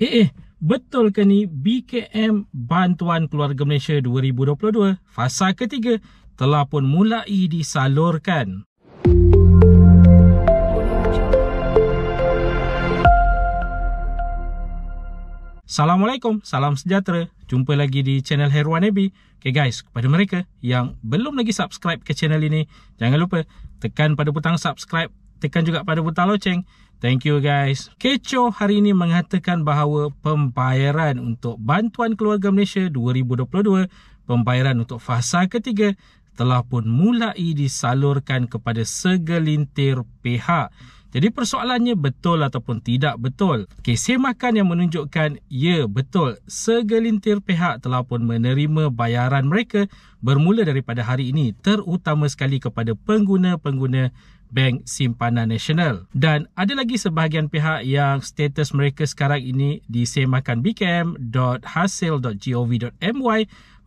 Eh eh, betul ke ni BKM Bantuan Keluarga Malaysia 2022 fasa ketiga telah pun mulai disalurkan? Assalamualaikum, salam sejahtera. Jumpa lagi di channel Herwan Abi. Okay guys, kepada mereka yang belum lagi subscribe ke channel ini, jangan lupa tekan pada butang subscribe tekan juga pada butang loceng. Thank you guys. Kecoh hari ini mengatakan bahawa pembayaran untuk Bantuan Keluarga Malaysia 2022, pembayaran untuk fasa ketiga telah pun mulai disalurkan kepada segelintir pihak. Jadi persoalannya betul ataupun tidak betul. Okay, semakan yang menunjukkan ya betul segelintir pihak telah pun menerima bayaran mereka bermula daripada hari ini terutama sekali kepada pengguna-pengguna Bank Simpanan Nasional. Dan ada lagi sebahagian pihak yang status mereka sekarang ini disemakan bkm.hasil.gov.my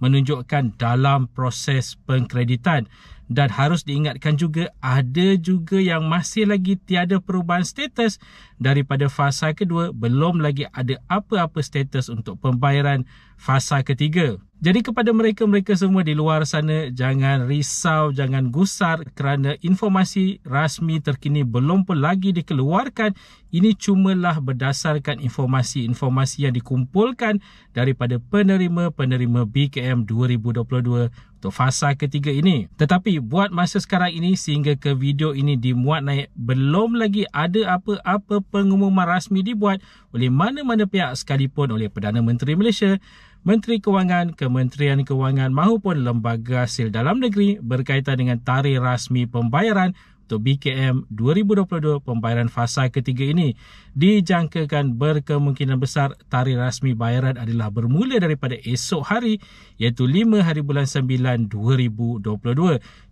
menunjukkan dalam proses pengkreditan dan harus diingatkan juga ada juga yang masih lagi tiada perubahan status daripada fasa kedua belum lagi ada apa-apa status untuk pembayaran fasa ketiga. Jadi kepada mereka-mereka semua di luar sana jangan risau, jangan gusar kerana informasi rasmi terkini belum pun lagi dikeluarkan ini cumalah berdasarkan informasi-informasi yang dikumpulkan daripada penerima-penerima BKM 2022 untuk fasa ketiga ini. Tetapi buat masa sekarang ini sehingga ke video ini dimuat naik belum lagi ada apa-apa pengumuman rasmi dibuat oleh mana-mana pihak sekalipun oleh Perdana Menteri Malaysia Menteri Kewangan, Kementerian Kewangan maupun Lembaga sil Dalam Negeri berkaitan dengan tarikh rasmi pembayaran untuk BKM 2022 pembayaran fasa ketiga ini. Dijangkakan berkemungkinan besar tarikh rasmi bayaran adalah bermula daripada esok hari iaitu 5 hari bulan 9 2022.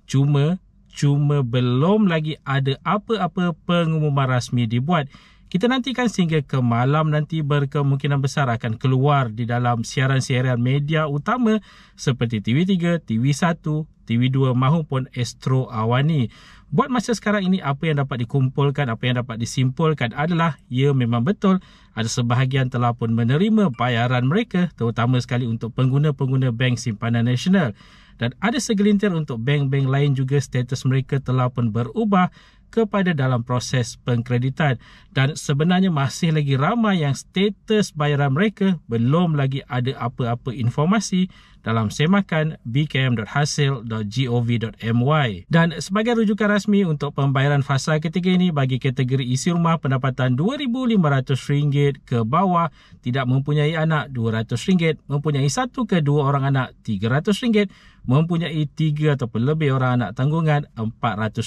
Cuma cuma belum lagi ada apa-apa pengumuman rasmi dibuat. Kita nantikan sehingga ke malam nanti berkemungkinan besar akan keluar di dalam siaran-siaran media utama seperti TV3, TV1, TV2 mahupun Astro Awani. Buat masa sekarang ini apa yang dapat dikumpulkan, apa yang dapat disimpulkan adalah ia ya, memang betul ada sebahagian telah pun menerima bayaran mereka terutama sekali untuk pengguna-pengguna bank simpanan nasional. Dan ada segelintir untuk bank-bank lain juga status mereka telah pun berubah kepada dalam proses pengkreditan dan sebenarnya masih lagi ramai yang status bayaran mereka belum lagi ada apa-apa informasi dalam semakan bkm.hasil.gov.my dan sebagai rujukan rasmi untuk pembayaran fasa ketiga ini bagi kategori isi rumah pendapatan RM2,500 ke bawah tidak mempunyai anak RM200 mempunyai satu ke dua orang anak RM300 mempunyai tiga ataupun lebih orang anak tanggungan RM400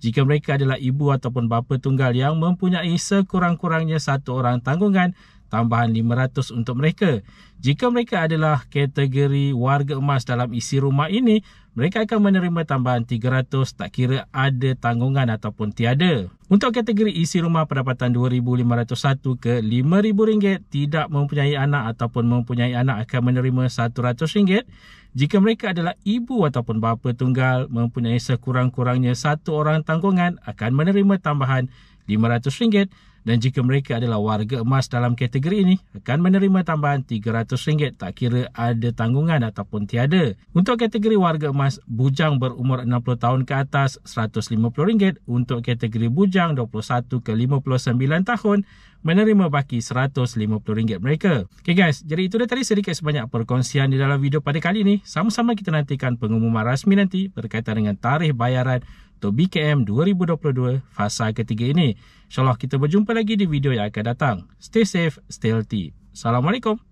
jika mereka adalah ibu ataupun bapa tunggal yang mempunyai sekurang-kurangnya satu orang tanggungan tambahan 500 untuk mereka. Jika mereka adalah kategori warga emas dalam isi rumah ini, mereka akan menerima tambahan 300 tak kira ada tanggungan ataupun tiada. Untuk kategori isi rumah pendapatan 2501 ke 5,000 ringgit, tidak mempunyai anak ataupun mempunyai anak akan menerima 100 ringgit. jika mereka adalah ibu ataupun bapa tunggal mempunyai sekurang-kurangnya satu orang tanggungan akan menerima tambahan RM500 dan jika mereka adalah warga emas dalam kategori ini akan menerima tambahan RM300 tak kira ada tanggungan ataupun tiada. Untuk kategori warga emas bujang berumur 60 tahun ke atas RM150 untuk kategori bujang 21 ke 59 tahun menerima baki RM150 mereka. Okay guys, jadi itu dah tadi sedikit sebanyak perkongsian di dalam video pada kali ini. Sama-sama kita nantikan pengumuman rasmi nanti berkaitan dengan tarikh bayaran untuk BKM 2022 fasa ketiga ini. InsyaAllah kita berjumpa lagi di video yang akan datang. Stay safe, stay healthy. Assalamualaikum.